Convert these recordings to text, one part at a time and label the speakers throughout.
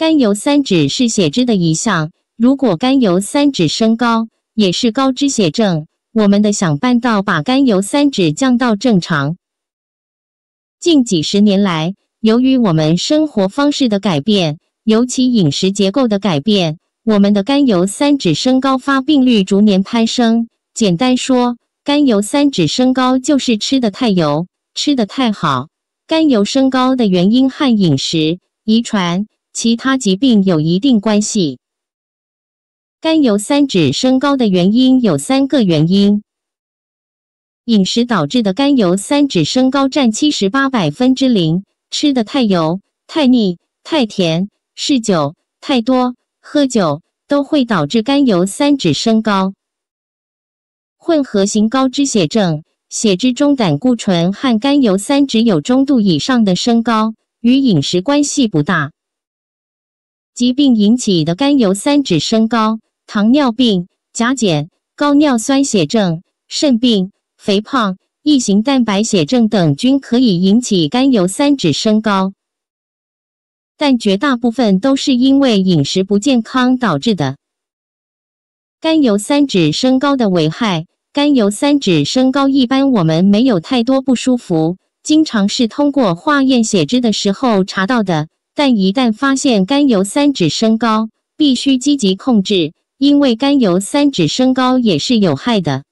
Speaker 1: 甘油三酯是血脂的一项，如果甘油三酯升高，也是高脂血症。我们的想办到把甘油三酯降到正常。近几十年来，由于我们生活方式的改变，尤其饮食结构的改变，我们的甘油三酯升高发病率逐年攀升。简单说，甘油三酯升高就是吃的太油，吃的太好。甘油升高的原因和饮食、遗传。其他疾病有一定关系。甘油三酯升高的原因有三个原因：饮食导致的甘油三酯升高占七十八百分之零，吃的太油、太腻、太甜、嗜酒太多、喝酒都会导致甘油三酯升高。混合型高脂血症，血脂中胆固醇和甘油三酯有中度以上的升高，与饮食关系不大。疾病引起的甘油三酯升高、糖尿病、甲减、高尿酸血症、肾病、肥胖、异型蛋白血症等，均可以引起甘油三酯升高，但绝大部分都是因为饮食不健康导致的。甘油三酯升高的危害，甘油三酯升高一般我们没有太多不舒服，经常是通过化验血脂的时候查到的。但一旦发现甘油三酯升高，必须积极控制，因为甘油三酯升高也是有害的。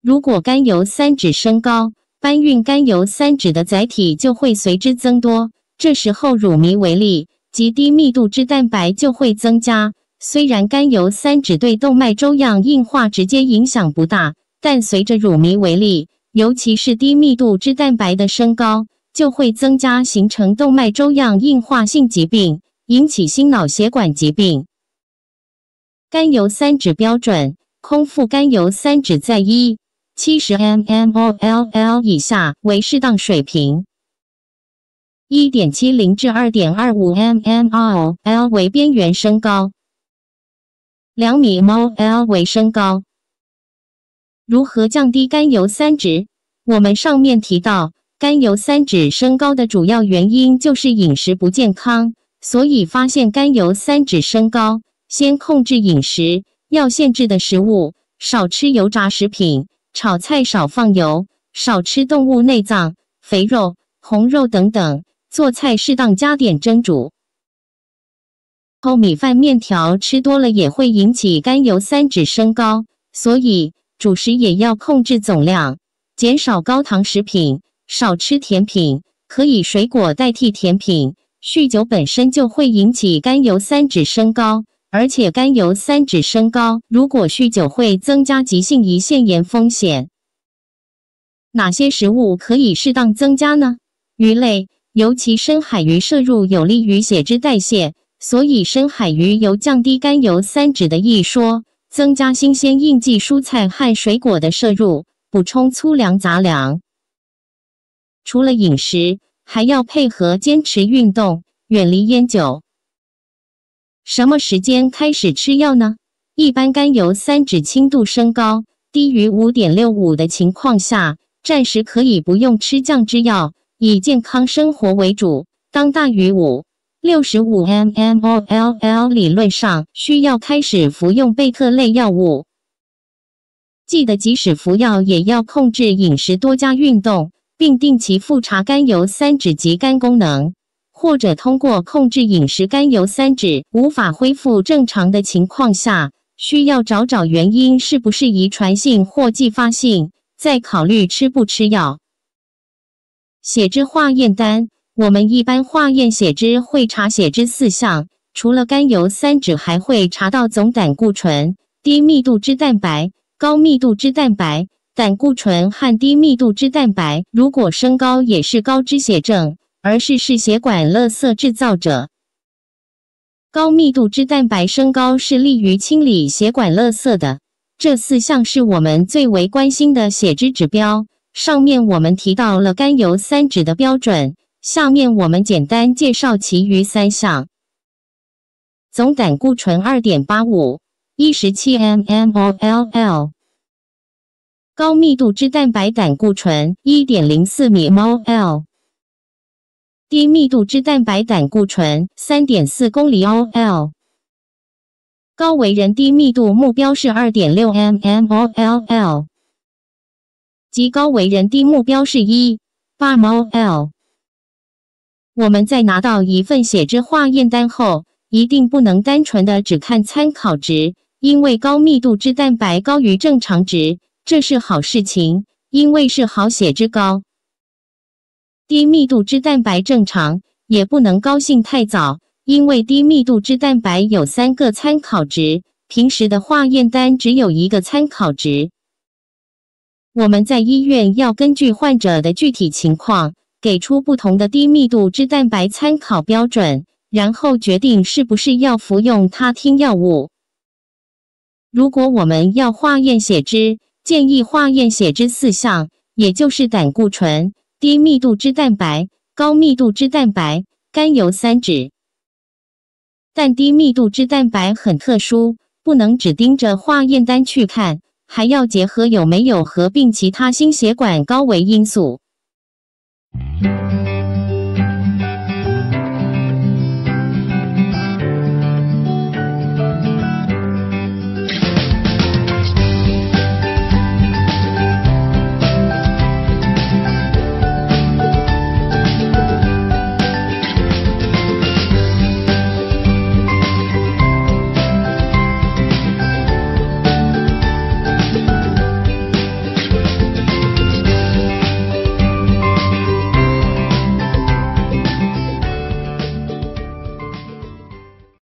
Speaker 1: 如果甘油三酯升高，搬运甘油三酯的载体就会随之增多。这时候，乳糜为例，及低密度脂蛋白就会增加。虽然甘油三酯对动脉粥样硬化直接影响不大，但随着乳糜为例，尤其是低密度脂蛋白的升高，就会增加形成动脉粥样硬化性疾病，引起心脑血管疾病。甘油三酯标准：空腹甘油三酯在一七十 mmol/l 以下为适当水平，一点七零至二点二五 mmol/l 为边缘升高，两米 m o l l 为升高。如何降低甘油三酯？我们上面提到。甘油三酯升高的主要原因就是饮食不健康，所以发现甘油三酯升高，先控制饮食，要限制的食物，少吃油炸食品，炒菜少放油，少吃动物内脏、肥肉、红肉等等。做菜适当加点蒸煮。后米饭、面条吃多了也会引起甘油三酯升高，所以主食也要控制总量，减少高糖食品。少吃甜品，可以水果代替甜品。酗酒本身就会引起甘油三酯升高，而且甘油三酯升高，如果酗酒会增加急性胰腺炎风险。哪些食物可以适当增加呢？鱼类，尤其深海鱼摄入有利于血脂代谢，所以深海鱼有降低甘油三酯的一说。增加新鲜应季蔬菜和水果的摄入，补充粗粮杂粮。除了饮食，还要配合坚持运动，远离烟酒。什么时间开始吃药呢？一般甘油三酯轻度升高，低于五点六五的情况下，暂时可以不用吃降脂药，以健康生活为主。当大于五六十五 mmol/l，理论上需要开始服用贝特类药物。记得即使服药，也要控制饮食，多加运动。并定期复查甘油三酯及肝功能，或者通过控制饮食，甘油三酯无法恢复正常的情况下，需要找找原因，是不是遗传性或继发性，再考虑吃不吃药。血脂化验单，我们一般化验血脂会查血脂四项，除了甘油三酯，还会查到总胆固醇、低密度脂蛋白、高密度脂蛋白。胆固醇和低密度脂蛋白如果升高，也是高脂血症，而是是血管垃圾制造者。高密度脂蛋白升高是利于清理血管垃圾的。这四项是我们最为关心的血脂指标。上面我们提到了甘油三酯的标准，下面我们简单介绍其余三项。总胆固醇二点八五一十七 mmol/l。高密度脂蛋白胆固醇一点零四米 m o l 低密度脂蛋白胆固醇三点四公里 o l 高为人低密度目标是二点六 mmol/l，极高为人低目标是一八 mmol。我们在拿到一份血脂化验单后，一定不能单纯的只看参考值，因为高密度脂蛋白高于正常值。这是好事情，因为是好血脂高，低密度脂蛋白正常也不能高兴太早，因为低密度脂蛋白有三个参考值，平时的化验单只有一个参考值。我们在医院要根据患者的具体情况，给出不同的低密度脂蛋白参考标准，然后决定是不是要服用他汀药物。如果我们要化验血脂，建议化验血脂四项，也就是胆固醇、低密度脂蛋白、高密度脂蛋白、甘油三酯。但低密度脂蛋白很特殊，不能只盯着化验单去看，还要结合有没有合并其他心血管高危因素。